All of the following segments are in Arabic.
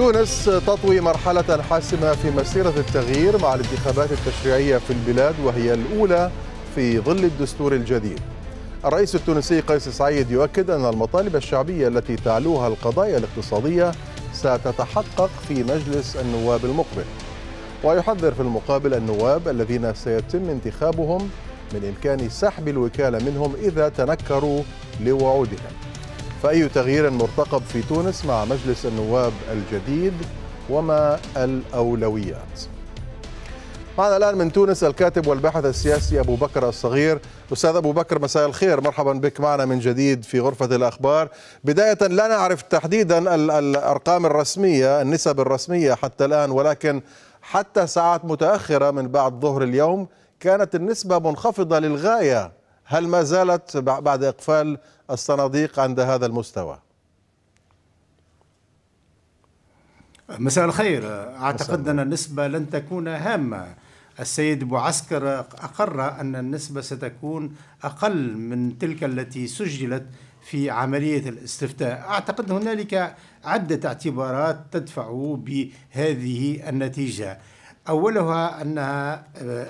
تونس تطوي مرحلة حاسمة في مسيرة التغيير مع الانتخابات التشريعية في البلاد وهي الأولى في ظل الدستور الجديد الرئيس التونسي قيس سعيد يؤكد أن المطالب الشعبية التي تعلوها القضايا الاقتصادية ستتحقق في مجلس النواب المقبل ويحذر في المقابل النواب الذين سيتم انتخابهم من إمكان سحب الوكالة منهم إذا تنكروا لوعودهم فأي تغيير مرتقب في تونس مع مجلس النواب الجديد وما الأولويات معنا الآن من تونس الكاتب والباحث السياسي أبو بكر الصغير أستاذ أبو بكر مساء الخير مرحبا بك معنا من جديد في غرفة الأخبار بداية لا نعرف تحديدا الأرقام الرسمية النسب الرسمية حتى الآن ولكن حتى ساعات متأخرة من بعد ظهر اليوم كانت النسبة منخفضة للغاية هل ما زالت بعد إقفال الصناديق عند هذا المستوى؟ مساء الخير أعتقد أن النسبة لن تكون هامة السيد بوعسكر أقر أن النسبة ستكون أقل من تلك التي سجلت في عملية الاستفتاء أعتقد هنالك عدة اعتبارات تدفع بهذه النتيجة أولها أنها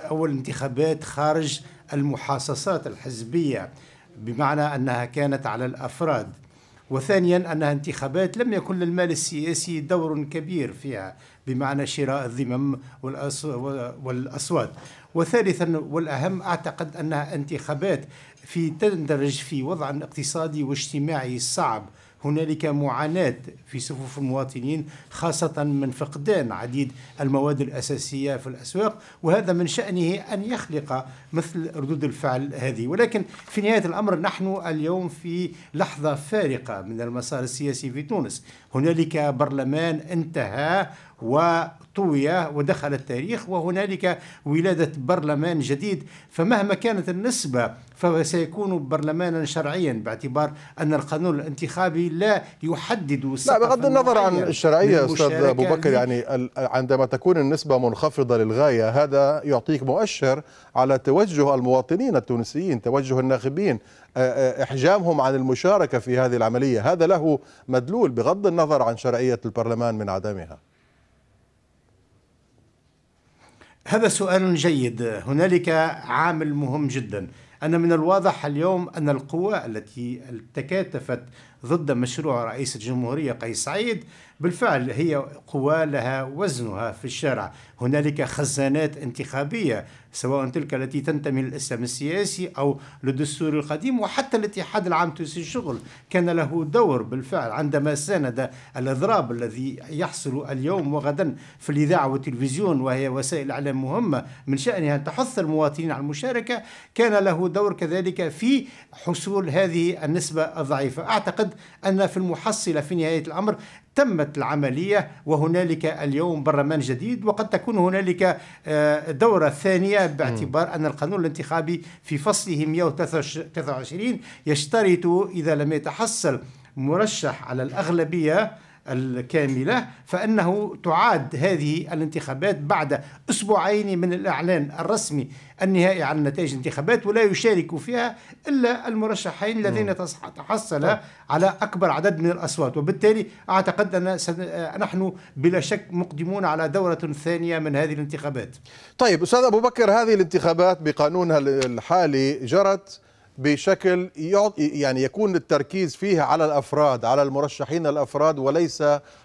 أول انتخابات خارج المحاصصات الحزبية بمعنى أنها كانت على الأفراد وثانيا أنها انتخابات لم يكن للمال السياسي دور كبير فيها بمعنى شراء الذمم والأصوات وثالثا والأهم أعتقد أنها انتخابات في تندرج في وضع اقتصادي واجتماعي صعب هنالك معاناة في صفوف المواطنين خاصة من فقدان عديد المواد الأساسية في الأسواق وهذا من شأنه أن يخلق مثل ردود الفعل هذه ولكن في نهاية الأمر نحن اليوم في لحظة فارقة من المسار السياسي في تونس هنالك برلمان انتهى وطوي ودخل التاريخ وهنالك ولادة برلمان جديد فمهما كانت النسبة فسيكون برلمانا شرعيا باعتبار أن القانون الانتخابي لا يحدد لا بغض النظر عن الشرعية أستاذ أبو بكر يعني عندما تكون النسبة منخفضة للغاية هذا يعطيك مؤشر على توجه المواطنين التونسيين توجه الناخبين آه، آه، إحجامهم عن المشاركة في هذه العملية هذا له مدلول بغض النظر عن شرعية البرلمان من عدمها هذا سؤال جيد هنالك عامل مهم جدا أن من الواضح اليوم أن القوى التي تكاتفت ضد مشروع رئيس الجمهورية قيس سعيد بالفعل هي قوى لها وزنها في الشارع هنالك خزانات انتخابية سواء تلك التي تنتمي للإسلام السياسي أو للدستور القديم وحتى الاتحاد العام التونسي للشغل كان له دور بالفعل عندما ساند الإضراب الذي يحصل اليوم وغدا في الإذاعة والتلفزيون وهي وسائل إعلام مهمة من شأنها أن تحث المواطنين على المشاركة كان له دور كذلك في حصول هذه النسبة الضعيفة أعتقد الأسد أن في المحصلة في نهاية الأمر تمت العملية وهنالك اليوم برلمان جديد وقد تكون هنالك آه، دورة ثانية باعتبار أن القانون الانتخابي في فصله 123 يشترط إذا لم يتحصل مرشح على الأغلبية الكاملة فإنه تعاد هذه الانتخابات بعد أسبوعين من الإعلان الرسمي النهائي عن نتائج الانتخابات ولا يشارك فيها إلا المرشحين الذين تحصل طيب. على أكبر عدد من الأصوات وبالتالي أعتقد أن نحن بلا شك مقدمون على دورة ثانية من هذه الانتخابات طيب أستاذ أبو بكر هذه الانتخابات بقانونها الحالي جرت بشكل يعني يكون التركيز فيها على الافراد على المرشحين الافراد وليس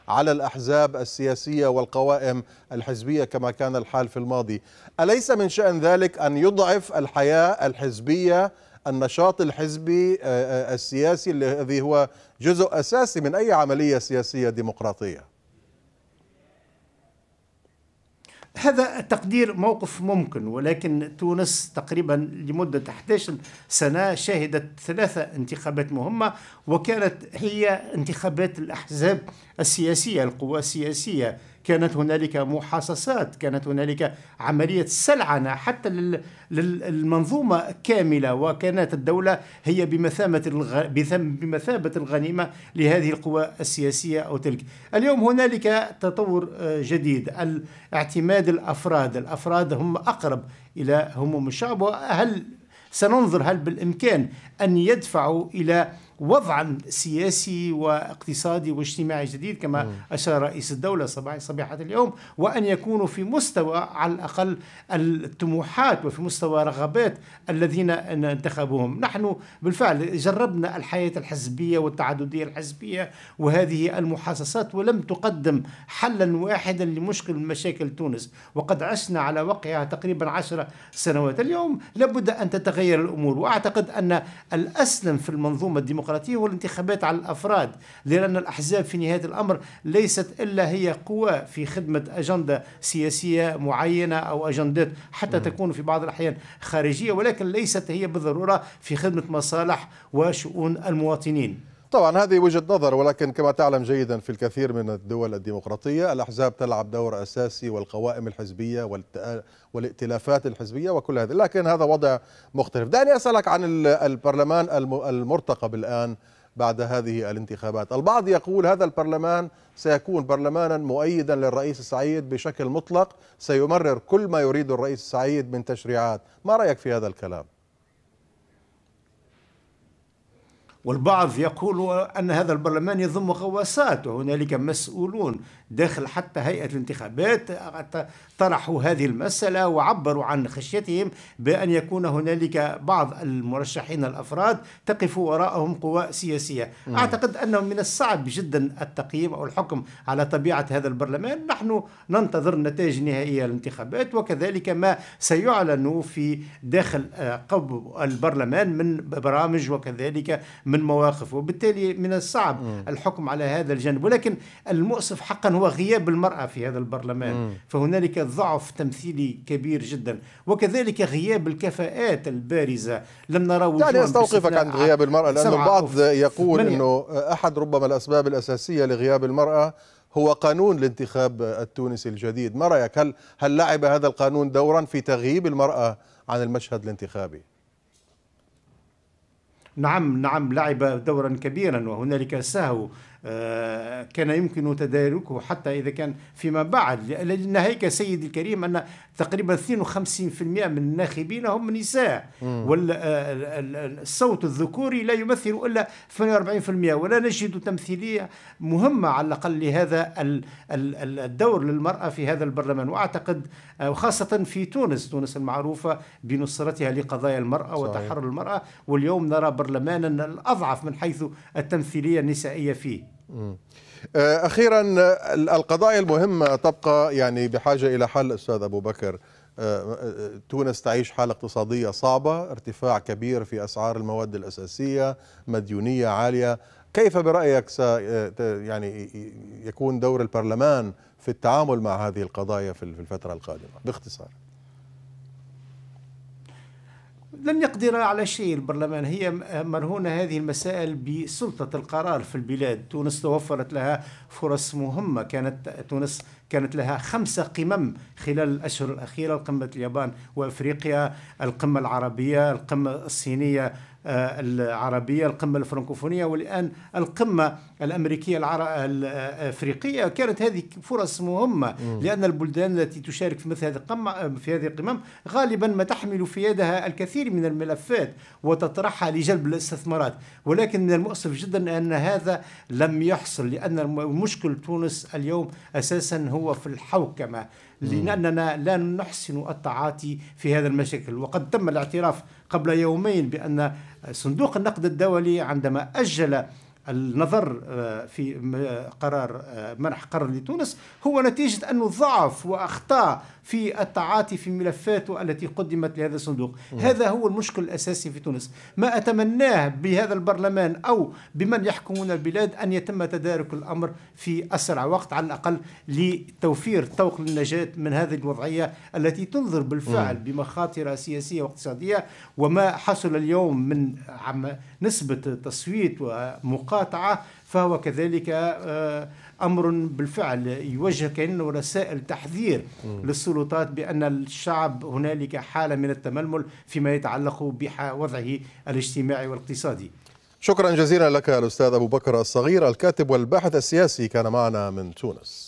على الاحزاب السياسيه والقوائم الحزبيه كما كان الحال في الماضي. اليس من شان ذلك ان يضعف الحياه الحزبيه النشاط الحزبي السياسي الذي هو جزء اساسي من اي عمليه سياسيه ديمقراطيه؟ هذا تقدير موقف ممكن ولكن تونس تقريبا لمدة 11 سنة شهدت ثلاثة انتخابات مهمة وكانت هي انتخابات الأحزاب السياسية القوى السياسية كانت هنالك محاصصات كانت هنالك عملية سلعنة حتى للمنظومة كاملة وكانت الدولة هي بمثابة بمثابة الغنيمة لهذه القوى السياسية أو تلك اليوم هنالك تطور آه، جديد الاعتماد الأفراد الأفراد هم أقرب إلى هموم الشعب وهل سننظر هل بالإمكان أن يدفعوا إلى وضعا سياسي واقتصادي واجتماعي جديد كما أشار رئيس الدولة صباحة اليوم وأن يكونوا في مستوى على الأقل الطموحات وفي مستوى رغبات الذين انتخبوهم نحن بالفعل جربنا الحياة الحزبية والتعددية الحزبية وهذه المحاصصات ولم تقدم حلا واحدا لمشكل من مشاكل تونس وقد عشنا على وقعها تقريبا عشر سنوات اليوم لابد أن تتغير الأمور وأعتقد أن الأسلم في المنظومة الديمقراطية الديمقراطية والانتخابات على الأفراد لأن الأحزاب في نهاية الأمر ليست إلا هي قوى في خدمة أجندة سياسية معينة أو أجندات حتى تكون في بعض الأحيان خارجية ولكن ليست هي بالضرورة في خدمة مصالح وشؤون المواطنين طبعا هذه وجهه نظر ولكن كما تعلم جيدا في الكثير من الدول الديمقراطيه الاحزاب تلعب دور اساسي والقوائم الحزبيه والائتلافات الحزبيه وكل هذا لكن هذا وضع مختلف دعني اسالك عن البرلمان المرتقب الان بعد هذه الانتخابات البعض يقول هذا البرلمان سيكون برلمانا مؤيدا للرئيس السعيد بشكل مطلق سيمرر كل ما يريد الرئيس السعيد من تشريعات ما رايك في هذا الكلام والبعض يقول أن هذا البرلمان يضم غواصات وهنالك مسؤولون داخل حتى هيئة الانتخابات طرحوا هذه المسألة وعبروا عن خشيتهم بأن يكون هنالك بعض المرشحين الأفراد تقف وراءهم قوى سياسية مم. أعتقد أنه من الصعب جدا التقييم أو الحكم على طبيعة هذا البرلمان نحن ننتظر نتائج نهائية للانتخابات وكذلك ما سيعلن في داخل آه، قبو البرلمان من برامج وكذلك من من مواقف وبالتالي من الصعب مم. الحكم على هذا الجانب ولكن المؤسف حقا هو غياب المرأة في هذا البرلمان مم. فهنالك ضعف تمثيلي كبير جدا وكذلك غياب الكفاءات البارزة لم نرى يعني استوقفك عن غياب المرأة لأن البعض يقول أنه أحد ربما الأسباب الأساسية لغياب المرأة هو قانون الانتخاب التونسي الجديد ما رأيك هل, هل لعب هذا القانون دورا في تغييب المرأة عن المشهد الانتخابي نعم نعم لعب دورا كبيرا وهنالك سهو آه، كان يمكن تداركه حتى إذا كان فيما بعد لأن ناهيك سيدي الكريم أن تقريبا 52% من الناخبين هم نساء والصوت آه، الذكوري لا يمثل إلا 48% ولا نجد تمثيلية مهمة على الأقل لهذا الدور للمرأة في هذا البرلمان وأعتقد آه، وخاصة في تونس تونس المعروفة بنصرتها لقضايا المرأة وتحرر المرأة واليوم نرى برلمانا الأضعف من حيث التمثيلية النسائية فيه آه، اخيرا القضايا المهمه تبقى يعني بحاجه الى حل استاذ ابو بكر آه، آه، تونس تعيش حالة اقتصادية صعبة ارتفاع كبير في أسعار المواد الأساسية مديونية عالية كيف برأيك يعني يكون دور البرلمان في التعامل مع هذه القضايا في الفترة القادمة باختصار لن يقدر على شيء البرلمان هي مرهونة هذه المسائل بسلطة القرار في البلاد تونس توفرت لها فرص مهمة كانت تونس كانت لها خمسة قمم خلال الأشهر الأخيرة قمة اليابان وأفريقيا القمة العربية القمة الصينية آه، العربية القمة الفرنكوفونية والآن القمة الأمريكية الأفريقية آه، كانت هذه فرص مهمة لأن البلدان التي تشارك في مثل هذه القمة آه، في هذه القمم غالبا ما تحمل في يدها الكثير من الملفات وتطرحها لجلب الاستثمارات ولكن من المؤسف جدا أن هذا لم يحصل لأن مشكل تونس اليوم أساسا هو في الحوكمة لأننا لا نحسن التعاطي في هذا المشاكل وقد تم الاعتراف قبل يومين بأن صندوق النقد الدولي عندما أجل النظر آه، في آه، قرار آه، منح قرار لتونس هو نتيجة أنه ضعف وأخطاء في التعاطي في ملفاته التي قدمت لهذا الصندوق هذا هو المشكل الأساسي في تونس ما أتمناه بهذا البرلمان أو بمن يحكمون البلاد أن يتم تدارك الأمر في أسرع وقت على الأقل لتوفير طوق للنجاة من هذه الوضعية التي تنظر بالفعل بمخاطر سياسية واقتصادية وما حصل اليوم من نسبة تصويت ومقاومة المقاطعة فهو كذلك آه، أمر بالفعل يوجه كأنه رسائل تحذير للسلطات بأن الشعب هنالك حالة من التململ فيما يتعلق بوضعه الاجتماعي والاقتصادي شكرا جزيلا لك الأستاذ أبو بكر الصغير الكاتب والباحث السياسي كان معنا من تونس